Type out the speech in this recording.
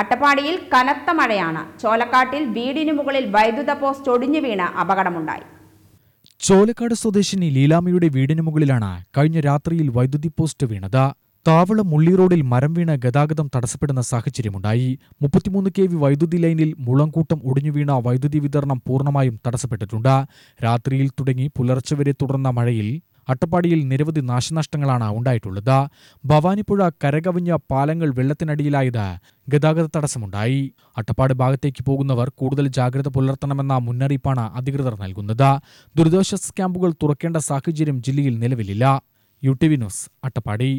അട്ടപ്പാടിയിൽ കനത്ത മഴയാണ് ചോലക്കാട്ടിൽ വീടിനു മുകളിൽ വൈദ്യുത പോസ്റ്റ് ഒടിഞ്ഞു വീണ് അപകടമുണ്ടായി ചോലക്കാട് സ്വദേശിനി ലീലാമയുടെ വീടിനു മുകളിലാണ് കഴിഞ്ഞ രാത്രിയിൽ വൈദ്യുതി പോസ്റ്റ് വീണത് താവള മുള്ളി റോഡിൽ മരം വീണ് ഗതാഗതം തടസ്സപ്പെടുന്ന സാഹചര്യമുണ്ടായി മുപ്പത്തിമൂന്ന് കെ വി വൈദ്യുതി ലൈനിൽ മുളങ്കൂട്ടം ഒടിഞ്ഞു വീണ വൈദ്യുതി വിതരണം പൂർണ്ണമായും തടസ്സപ്പെട്ടിട്ടുണ്ട് രാത്രിയിൽ തുടങ്ങി പുലർച്ചെ വരെ തുടർന്ന മഴയിൽ അട്ടപ്പാടിയിൽ നിരവധി നാശനഷ്ടങ്ങളാണ് ഉണ്ടായിട്ടുള്ളത് ഭവാനിപ്പുഴ കരകവിഞ്ഞ പാലങ്ങൾ വെള്ളത്തിനടിയിലായത് ഗതാഗത തടസ്സമുണ്ടായി അട്ടപ്പാട് ഭാഗത്തേക്ക് പോകുന്നവർ കൂടുതൽ ജാഗ്രത പുലർത്തണമെന്ന മുന്നറിയിപ്പാണ് അധികൃതർ നൽകുന്നത് ദുരിതാശ്വാസ ക്യാമ്പുകൾ തുറക്കേണ്ട സാഹചര്യം ജില്ലയിൽ നിലവിലില്ല U T V news Attappadi